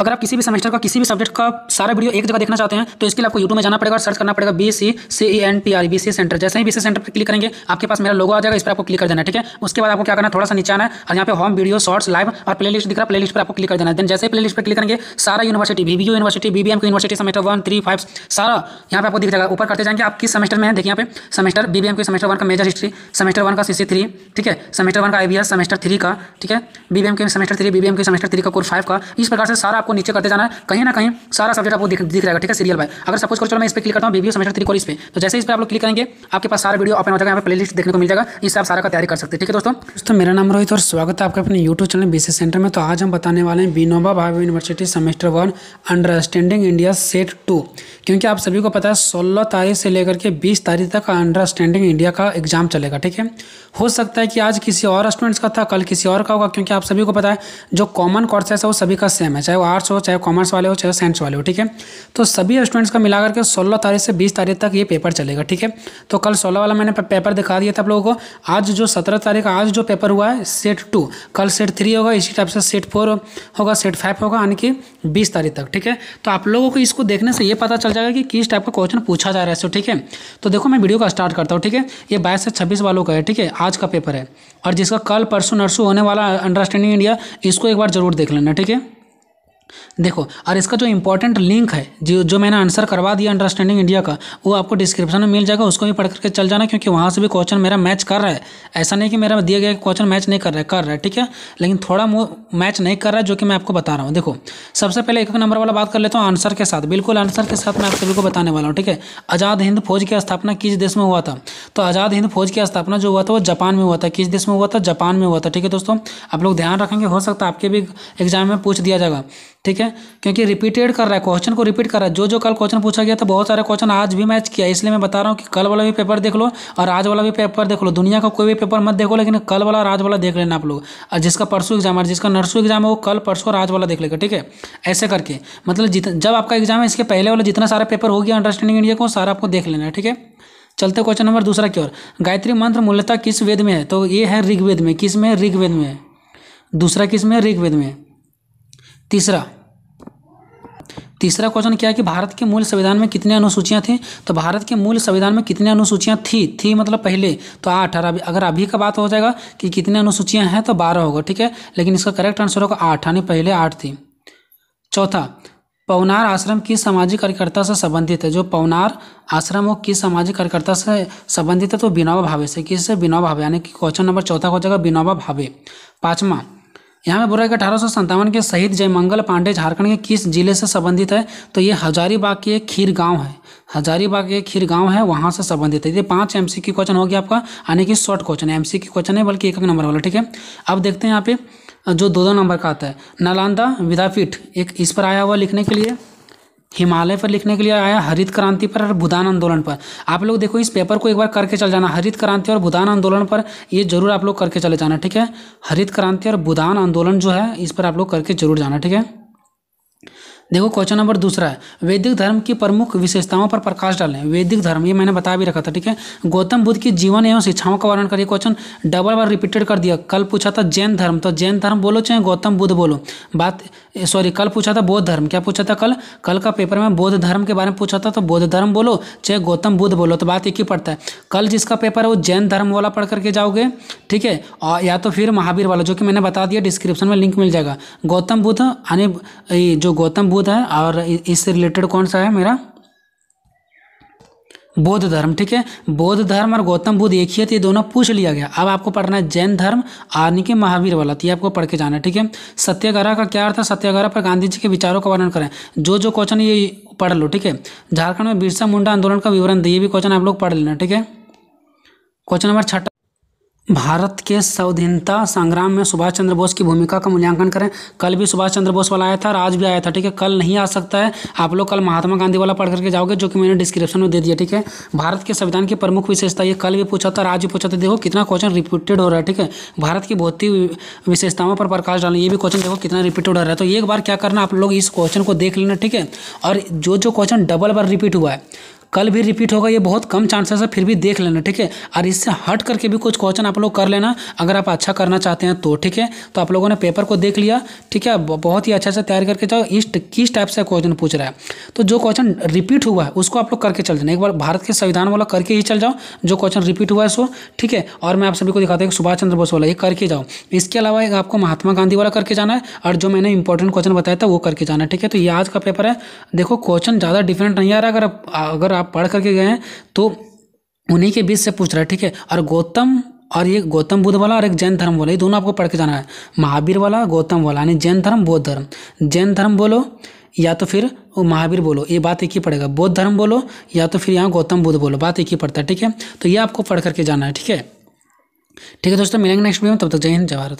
अगर आप किसी भी सेमेस्टर का किसी भी सब्जेक्ट का सारा वीडियो एक जगह देखना चाहते हैं तो इसके लिए आपको यूट्यूब में जाना पड़ेगा और सर्च करना पड़ेगा B C C E N P R B C centre जैसे ही बी सी सेंटर पर क्लिक करेंगे आपके पास मेरा लोगो आ जाएगा इस पर आपको क्लिक कर देना ठीक है उसके बाद आपको क्या करना थोड़ा सा नीचे आना है और यहाँ पे होम वीडियो शॉर्ट्स लाइव और प्ले लिस्ट दिख रहा है प्ले लिस्ट पर आपको क्लिक कर देना देन जैसे प्ले लिस्ट पर क्लिक करेंगे सारा university B university B B M university semester one three five सारा यहाँ पर आपको दिख जाएगा ऊपर करते जाएंगे आप किस सेमेस्टर में है देखिए यहाँ पे सेमेस्टर बी बी एम के सेमेस्टर वन का मेजर हिस्ट्री सेमेस्टर वन का सी सी थ्री ठीक है सेमेस्टर वन का I B S semester three का ठीक है बी बी एम के semester three B B M semester three का कोर फाइव का इस प्रकार से सारा आपको नीचे करते जाना है कहीं ना कहीं सारा सब्जेक्ट आपको दिख दिख जाएगा ठीक है सीरियल बाय अगर सपोज करो चलो मैं इस पर क्लिक करता हूँ बीबीओ सेमेस्टर थ्री को इस पर तो जैसे इस पर आप लोग क्लिक करेंगे आपके पास सारा वीडियो ओपन हो जाएगा यहाँ पर प्लेलिस्ट देखने को मिल जाएगा इससे आप सारा का तैयारी कर सकते हैं ठीक है दोस्तों दोस्तों मेरा नाम रोहित और स्वागत है आपका अपने यूट्यूब चैनल बीसी सेंटर में तो आज हम बताने वाले हैं Vinoba Bhave university semester one understanding India set two क्योंकि आप सभी को पता है सोलह तारीख से लेकर के बीस तारीख तक अंडरस्टैंडिंग इंडिया का एग्जाम चलेगा ठीक है हो सकता है कि आज किसी और स्टूडेंट्स का था कल किसी और का होगा क्योंकि आप सभी को पता है जो कॉमन कोर्सेस है वो सभी का सेम है चाहे वो आर्ट्स हो चाहे कॉमर्स वाले हो चाहे साइंस वाले हो ठीक है तो सभी स्टूडेंट्स का मिला करके सोलह तारीख से बीस तारीख तक ये पेपर चलेगा ठीक है तो कल सोलह वाला मैंने पेपर दिखा दिया था आप लोगों को आज जो सत्रह तारीख आज जो पेपर हुआ है सेट टू कल सेट थ्री होगा इसी टाइप से सेट फोर होगा सेट फाइव होगा यानी कि बीस तारीख तक ठीक है तो आप लोगों को इसको देखने से ये पता चल जाएगा कि किस टाइप का क्वेश्चन पूछा जा रहा है सो ठीक है तो देखो मैं वीडियो का स्टार्ट करता हूँ ठीक है ये बाईस से छब्बीस वालों का है ठीक है आज का पेपर है और जिसका कल परसों नरसों होने वाला अंडरस्टैंडिंग इंडिया इसको एक बार जरूर देख लेना ठीक है देखो और इसका जो इंपॉर्टेंट लिंक है जो जो मैंने आंसर करवा दिया अंडरस्टैंडिंग इंडिया का वो आपको डिस्क्रिप्शन में मिल जाएगा उसको भी पढ़ करके चल जाना क्योंकि वहाँ से भी क्वेश्चन मेरा मैच कर रहा है ऐसा नहीं कि मेरा दिया गया क्वेश्चन मैच नहीं कर रहा है कर रहा है ठीक है लेकिन थोड़ा मैच नहीं कर रहा है जो कि मैं आपको बता रहा हूँ देखो सबसे पहले एक नंबर वाला बात कर लेता हूँ आंसर के साथ बिल्कुल आंसर के साथ मैं आप सभी को बताने वाला हूँ ठीक है आज़ाद हिंद फौज की स्थापना किस देश में हुआ था तो आज़ाद हिंद फौज की स्थापना जो हुआ था वो जापान में हुआ था किस देश में हुआ था जापान में हुआ था ठीक है दोस्तों आप लोग ध्यान रखेंगे हो सकता है आपके भी एग्जाम में पूछ दिया जाएगा ठीक है क्योंकि रिपीटेड कर रहा है क्वेश्चन को रिपीट कर रहा है जो जो कल क्वेश्चन पूछा गया था बहुत सारे क्वेश्चन आज भी मैच किया इसलिए मैं बता रहा हूँ कि कल वाला भी पेपर देख लो और आज वाला भी पेपर देख लो दुनिया का कोई भी पेपर मत देखो लेकिन कल वाला और आज वाला देख लेना आप लोग और जिसका परसों एग्जाम है जिसका नर्सों एग्जाम है वो कल परसों और आज वाला देख लेगा ठीक है ऐसे करके मतलब जब आपका एग्जाम है इसके पहले वाला जितना सारा पेपर हो गया अंडरस्टैंडिंग इंडिया को सारा आपको देख लेना है ठीक है चलते क्वेश्चन नंबर दूसरा की ओर गायत्री मंत्र मूल्यता किस वेद में है तो ये है ऋग्वेद में किस में ऋग्वेद में दूसरा किस में ऋग्वेद में तीसरा तीसरा क्वेश्चन क्या है कि भारत के मूल संविधान में कितने अनुसूचियां थी तो भारत के मूल संविधान में कितने अनुसूचियां थी थी मतलब पहले तो आठ और अभी अगर अभी का बात हो जाएगा कि कितने अनुसूचियां हैं तो बारह होगा ठीक है लेकिन इसका करेक्ट आंसर होगा आठ यानी पहले आठ थी चौथा पवनार आश्रम किस सामाजिक कार्यकर्ता से संबंधित है जो पवनार आश्रम हो किस सामाजिक कार्यकर्ता से संबंधित है तो बिनोबा भावे से किस से बिनोबा भावे यानी कि क्वेश्चन नंबर चौथा हो जाएगा बिनोबा भावे पाँचवा यहाँ में बुराई का अठारह सौ के शहीद जयमंगल पांडे झारखंड के किस जिले से संबंधित है तो ये हजारीबाग के खीर गांव है हजारीबाग के खीर गांव है वहाँ से संबंधित है ये पांच एम सी क्वेश्चन हो गया आपका यानी कि शॉर्ट क्वेश्चन है एम सी क्वेश्चन है बल्कि एक एक नंबर वाला ठीक है अब देखते हैं यहाँ पे जो दो दो नंबर का आता है नालंदा विद्यापीठ एक इस पर आया हुआ लिखने के लिए हिमालय पर लिखने के लिए आया हरित क्रांति पर और भूदान आंदोलन पर आप लोग देखो इस पेपर को एक बार करके चल जाना हरित क्रांति और भूदान आंदोलन पर ये जरूर आप लोग करके चले जाना ठीक है हरित क्रांति और भूदान आंदोलन जो है इस पर आप लोग करके जरूर जाना ठीक है देखो क्वेश्चन नंबर दूसरा है वैदिक धर्म की प्रमुख विशेषताओं पर प्रकाश डालें वैदिक धर्म ये मैंने बता भी रखा था ठीक है गौतम बुद्ध की जीवन एवं शिक्षाओं का वर्णन करिए क्वेश्चन डबल बार रिपीटेड कर दिया कल पूछा था जैन धर्म तो जैन धर्म बोलो चाहे गौतम बुद्ध बोलो बात सॉरी कल पूछा था बौद्ध धर्म क्या पूछा था कल कल का पेपर में बौद्ध धर्म के बारे में पूछा था तो बौद्ध धर्म बोलो चाहे गौतम बुद्ध बोलो तो बात एक ही पड़ता है कल जिसका पेपर है वो जैन धर्म वाला पढ़ करके जाओगे ठीक है और या तो फिर महावीर वाला जो कि मैंने बता दिया डिस्क्रिप्शन में लिंक मिल जाएगा गौतम बुद्ध यानी जो गौतम बुद्ध बुद्ध है और इससे रिलेटेड कौन सा है मेरा बौद्ध धर्म ठीक है बौद्ध धर्म और गौतम बुद्ध एक ही है तो ये दोनों पूछ लिया गया अब आपको पढ़ना है जैन धर्म आर्नी के महावीर वाला तो ये आपको पढ़ के जाना है ठीक है सत्याग्रह का क्या अर्थ है सत्याग्रह पर गांधी जी के विचारों का वर्णन करें जो जो क्वेश्चन ये पढ़ लो ठीक है झारखंड में बिरसा मुंडा आंदोलन का विवरण दिए भी क्वेश्चन आप लोग पढ़ लेना ठीक है क्वेश्चन नंबर छठा भारत के स्वाधीनता संग्राम में सुभाष चंद्र बोस की भूमिका का मूल्यांकन करें कल भी सुभाष चंद्र बोस वाला आया था आज भी आया था ठीक है कल नहीं आ सकता है आप लोग कल महात्मा गांधी वाला पढ़ करके जाओगे जो कि मैंने डिस्क्रिप्शन में दे दिया ठीक है भारत के संविधान की प्रमुख विशेषता ये कल भी पूछा था आज भी पूछा था देखो कितना क्वेश्चन रिपीटेड हो रहा है ठीक है भारत की भौतिक विशेषताओं पर प्रकाश डालना ये भी क्वेश्चन देखो कितना रिपीटेड हो रहा है तो एक बार क्या करना आप लोग इस क्वेश्चन को देख लेना ठीक है और जो जो क्वेश्चन डबल बार रिपीट हुआ है कल भी रिपीट होगा ये बहुत कम चांसेस है फिर भी देख लेना ठीक है और इससे हट करके भी कुछ क्वेश्चन आप लोग कर लेना अगर आप अच्छा करना चाहते हैं तो ठीक है तो आप लोगों ने पेपर को देख लिया ठीक है बहुत ही अच्छा से तैयार करके जाओ इस किस टाइप से क्वेश्चन पूछ रहा है तो जो क्वेश्चन रिपीट हुआ है उसको आप लोग करके चल जाना एक बार भारत के संविधान वाला करके ही चल जाओ जो क्वेश्चन रिपीट हुआ है सो ठीक है और मैं आप सभी को दिखाता हूँ सुभाष चंद्र बोस वाला ये करके जाओ इसके अलावा एक आपको महात्मा गांधी वाला करके जाना है और जो मैंने इंपॉर्टेंट क्वेश्चन बताया था वो करके जाना है ठीक है तो ये आज का पेपर है देखो क्वेश्चन ज़्यादा डिफरेंट नहीं आ रहा अगर अगर आप पढ़ करके गए हैं तो उन्हीं के बीच से पूछ रहा है ठीक है और गौतम और ये गौतम बुद्ध वाला और एक जैन धर्म वाला ये दोनों आपको पढ़ के जाना है महावीर वाला गौतम वाला यानी जैन धर्म बौद्ध धर्म जैन धर्म बोलो या तो फिर महावीर बोलो ये बात एक ही पड़ेगा बौद्ध धर्म बोलो या तो फिर यहाँ गौतम बुद्ध बोलो बात एक ही पड़ता है ठीक है तो ये आपको पढ़ करके जाना है ठीक है ठीक है दोस्तों मिलेंगे नेक्स्ट वीडियो में तब तक जय हिंद जवाहर